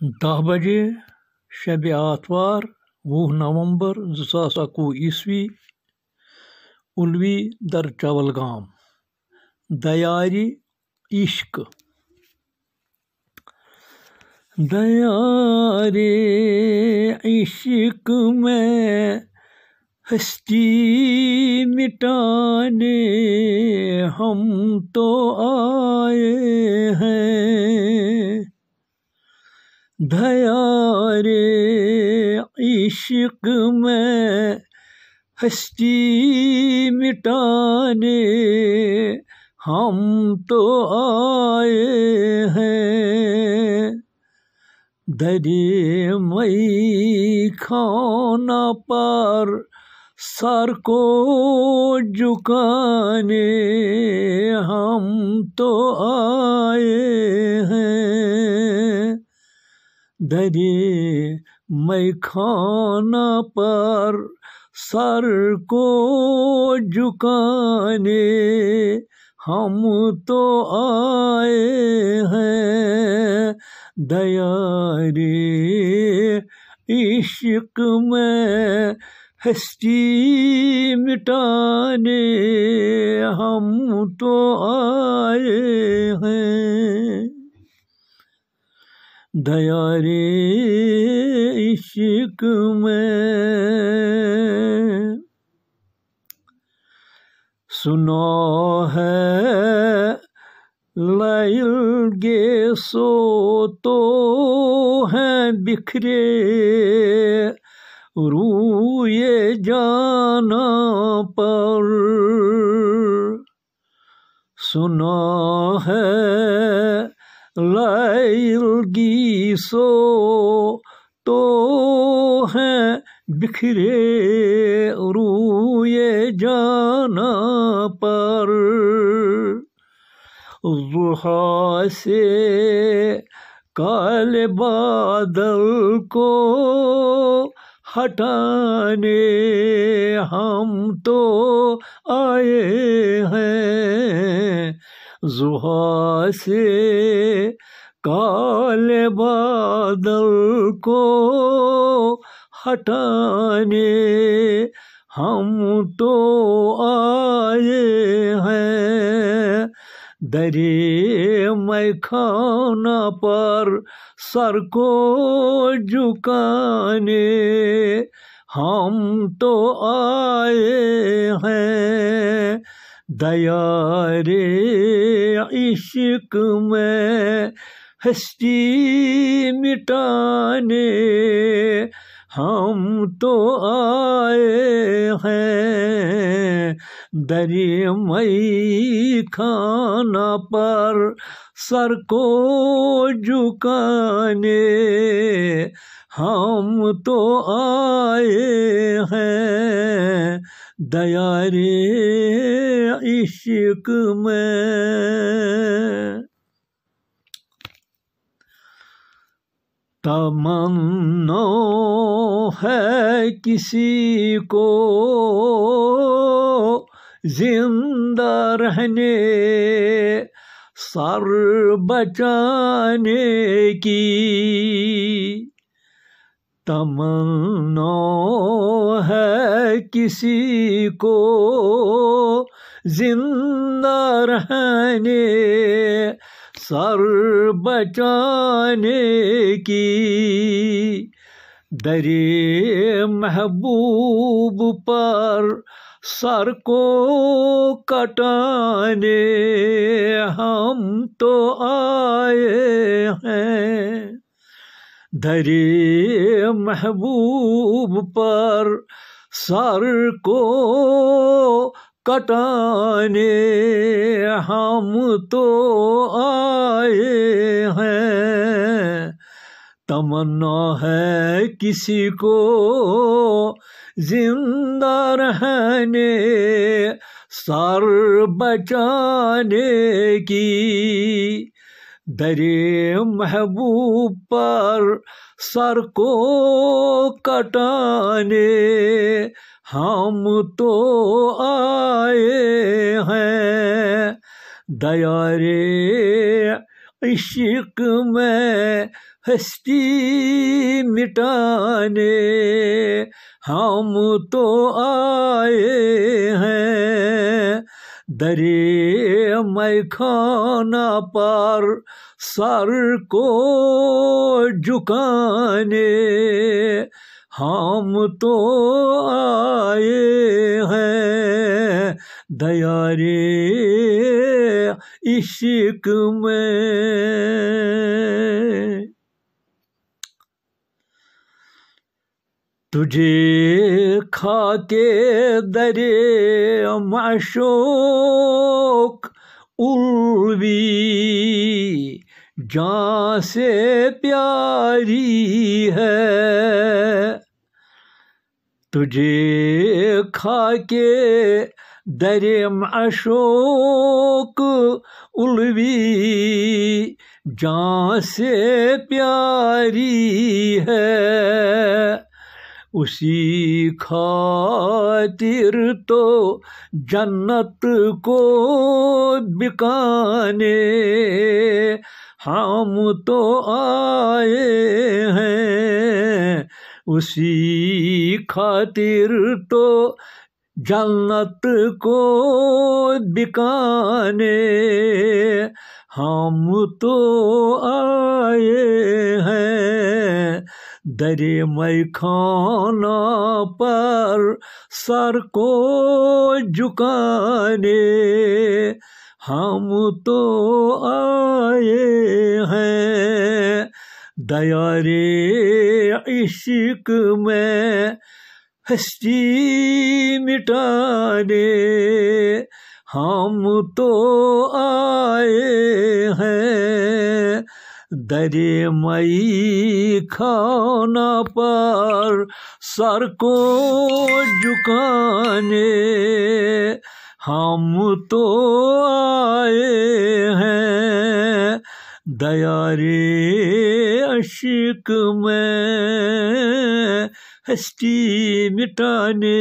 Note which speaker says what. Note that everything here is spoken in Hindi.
Speaker 1: دہ بجے شبِ آتوار وُہ نومبر زٕ ساس اَکوُہ عیٖسوی اُلوی در چَوَل گام دیارِ عشق دیارِ عشق میں ہستی مٹانے ہم تو آ भया रे इश्क में हस्ती मिटाने हम तो आए हैं दरे मई खाना पर सर को झुकाने हम तो आए हैं धरे मैखाना पर सर को झुकाने हम तो आए हैं दया इश्क में हस्ती मिटाने हम तो आए हैं दया रे इश्क में सुनो है लैल गे सो तो हैं बिखरे रूए जाना पर सुना है लगी सो तो हैं बिखरे रूए जाना पर जुहा से काले बादल को हटाने हम तो आए हैं जुहा से काले बादल को हटाने हम तो आए हैं दरे मैखाना खाना पर सर को झुकाने हम तो आए हैं दया रे इश्क में हस्ती मिटाने हम तो आए हैं दरियमई खाना पर सर को झुकाने हम तो आए हैं दया रे इश्क में तमन्नो है किसी को जिंदा रहने सर बचाने की तमन्नो है किसी को जिंदा रहने सर बचाने की दरे महबूब पर सर को कटाने हम तो आए हैं धरे महबूब पर सर को कटाने हम तो आए हैं तमन्ना है किसी को जिंदा रहने सर बचाने की दरे महबूब पर सर को कटाने हम तो आए हैं दयारे इश्क में हस्ती मिटाने हम तो आए हैं दरे मै खाना पार सर को झुकाने हम तो आए हैं दयारे इश्क में तुझे खाके दरे माशोक उर्वी जा से प्यारी है तुझे खाके दरे अशोक उल्वी जा से प्यारी है उसी खातिर तो जन्नत को बिकाने हम तो आए हैं उसी खातिर तो जन्नत को बिकाने हम तो आए दर मैखाना पर सर को झुकाने हम तो आए हैं दयारे इश्क में हस्ती मिटाने हम तो आए हैं दरे मई खाना पर सर को झुकाने हम तो आए हैं दया रे अशिक में हस्ती मिटाने